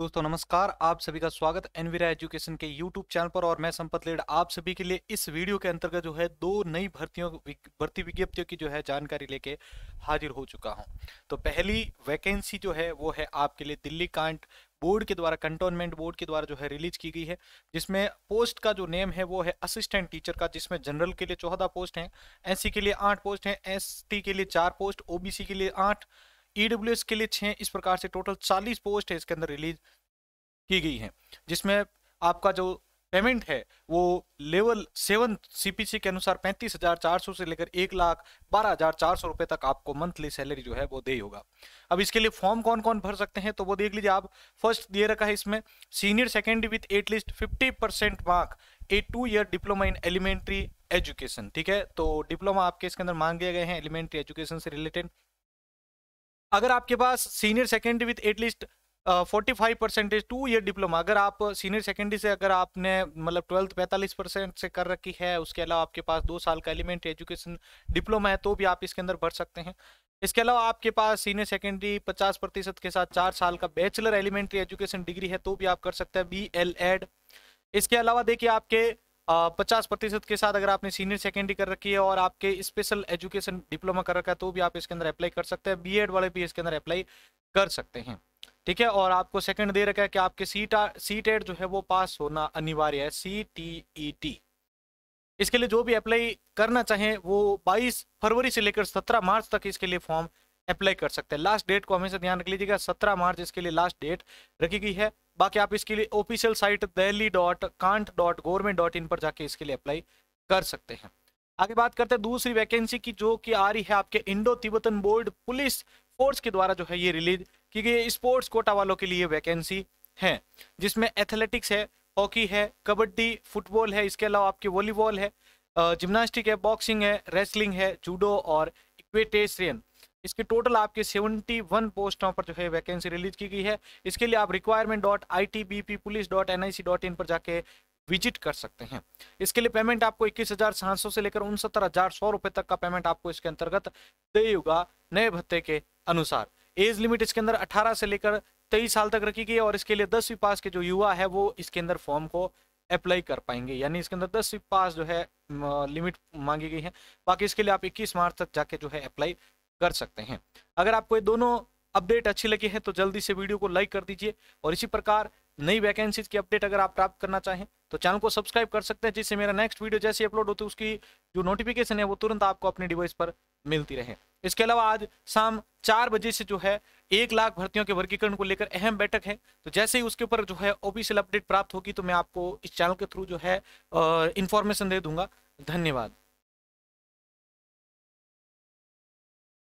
दोस्तों नमस्कार आप सभी का स्वागत एनवीरा एजुकेशन के यूट्यूब चैनल पर और मैं संपत लेड आप सभी के लिए इस वीडियो के अंतर्गत जो है दो नई भर्तियों भर्ती विज्ञप्तियों की जो है जानकारी लेके हाजिर हो चुका हूं तो पहली वैकेंसी जो है वो है आपके लिए दिल्ली कांट बोर्ड के द्वारा कंटोनमेंट बोर्ड के द्वारा जो है रिलीज की गई है जिसमें पोस्ट का जो नेम है वो है असिस्टेंट टीचर का जिसमें जनरल के लिए चौदह पोस्ट हैं एससी के लिए आठ पोस्ट हैं एसटी के लिए चार पोस्ट ओबीसी के लिए आठ ईडब्ल्यू e के लिए छः इस प्रकार से टोटल चालीस पोस्ट है इसके अंदर रिलीज की गई हैं जिसमें आपका जो पेमेंट है वो लेवल सेवन सीपीसी के अनुसार पैंतीस हजार चार सौ से लेकर एक लाख बारह हजार चार सौ रुपए तक आपको मंथली सैलरी जो है वो दे होगा अब इसके लिए फॉर्म कौन कौन भर सकते हैं तो वो देख लीजिए आप फर्स्ट दे रखा है इसमें senior secondary with at least fifty percent mark a two year diploma in elementary education ठीक है तो डिप्लोमा आपके इसके अंदर मांगे गए हैं एलिमेंट्री एजुकेशन से रिलेटेड अगर आपके पास senior secondary with at least forty five percentage two year diploma अगर आप सीनियर सेकेंडरी से अगर आपने मतलब ट्वेल्थ पैंतालीस परसेंट से कर रखी है उसके अलावा आपके पास दो साल का एलिमेंट्री एजुकेशन डिप्लोमा है तो भी आप इसके अंदर भर सकते हैं इसके अलावा आपके पास सीनियर सेकेंडरी पचास प्रतिशत के साथ चार साल का बैचलर एलिमेंट्री एजुकेशन डिग्री है तो भी आप कर सकते हैं बी एल एड इसके अलावा देखिए आपके पचास प्रतिशत के साथ अगर आपने सीनियर सेकेंडरी कर रखी है और आपके स्पेशल एजुकेशन डिप्लोमा कर रखा है तो भी आप इसके अंदर अप्लाई कर सकते हैं बीएड वाले भी इसके अंदर अप्लाई कर सकते हैं ठीक है और आपको सेकंड दे रखा है कि आपके सी सी टेट जो है वो पास होना अनिवार्य है सी टी ई टी इसके लिए जो भी अप्लाई करना चाहें वो 22 फरवरी से लेकर 17 मार्च तक इसके लिए फॉर्म अप्लाई कर सकते हैं लास्ट डेट को हमेशा ध्यान रख लीजिएगा सत्रह मार्च इसके लिए लास्ट डेट रखी गई है बाकी आप इसके लिए ऑफिशियल साइट दहली डॉट कांट डॉट गवर्नमेंट डॉट इन पर जाके इसके लिए अप्लाई कर सकते हैं आगे बात करते हैं दूसरी वैकेंसी की जो कि आ रही है आपके Indo Tibetan border police force के द्वारा जो है ये रिलीज की गई स्पोर्ट्स कोटा वालों के लिए वैकेंसी है जिसमें एथलेटिक्स है हॉकी है कबड्डी फुटबॉल है इसके अलावा आपके वॉलीबॉल है जिम्नास्टिक है बॉक्सिंग है रेसलिंग है जूडो और इक्वेटेशन इसके टोटल आपके 71 पोस्टों पर जो है वैकेंसी रिलीज की गई है इसके लिए आप requirement dot I T B P police dot N I C dot in पर जाके विजिट कर सकते हैं इसके लिए पेमेंट आपको इक्कीस हजार सात सौ से लेकर उनसत्तर हजार सौ रुपए तक का पेमेंट आपको इसके अंतर्गत देगा नए भत्ते के अनुसार एज लिमिट इसके अंदर 18 से लेकर 23 साल तक रखी गई है और इसके लिए दसवीं पास के जो युवा है वो इसके अंदर फॉर्म को अप्लाई कर पाएंगे यानी इसके अंदर दसवीं पास जो है लिमिट मांगी गई है बाकी इसके लिए आप 21 मार्च तक जाके जो है अप्लाई कर सकते हैं अगर आपको ये दोनों अपडेट अच्छी लगी है तो जल्दी से वीडियो को लाइक कर दीजिए और इसी प्रकार नई वैकेंसीज की अपडेट अगर आप प्राप्त करना चाहें तो चैनल को सब्सक्राइब कर सकते हैं जिससे मेरा नेक्स्ट वीडियो जैसे अपलोड होती है उसकी जो नोटिफिकेशन है वो तुरंत आपको अपने डिवाइस पर मिलती रहे इसके अलावा आज शाम चार बजे से जो है एक लाख भर्तियों के वर्गीकरण को लेकर अहम बैठक है तो जैसे ही उसके ऊपर जो है ऑफिशियल अपडेट प्राप्त होगी तो मैं आपको इस चैनल के थ्रू जो है इन्फॉर्मेशन दे दूंगा धन्यवाद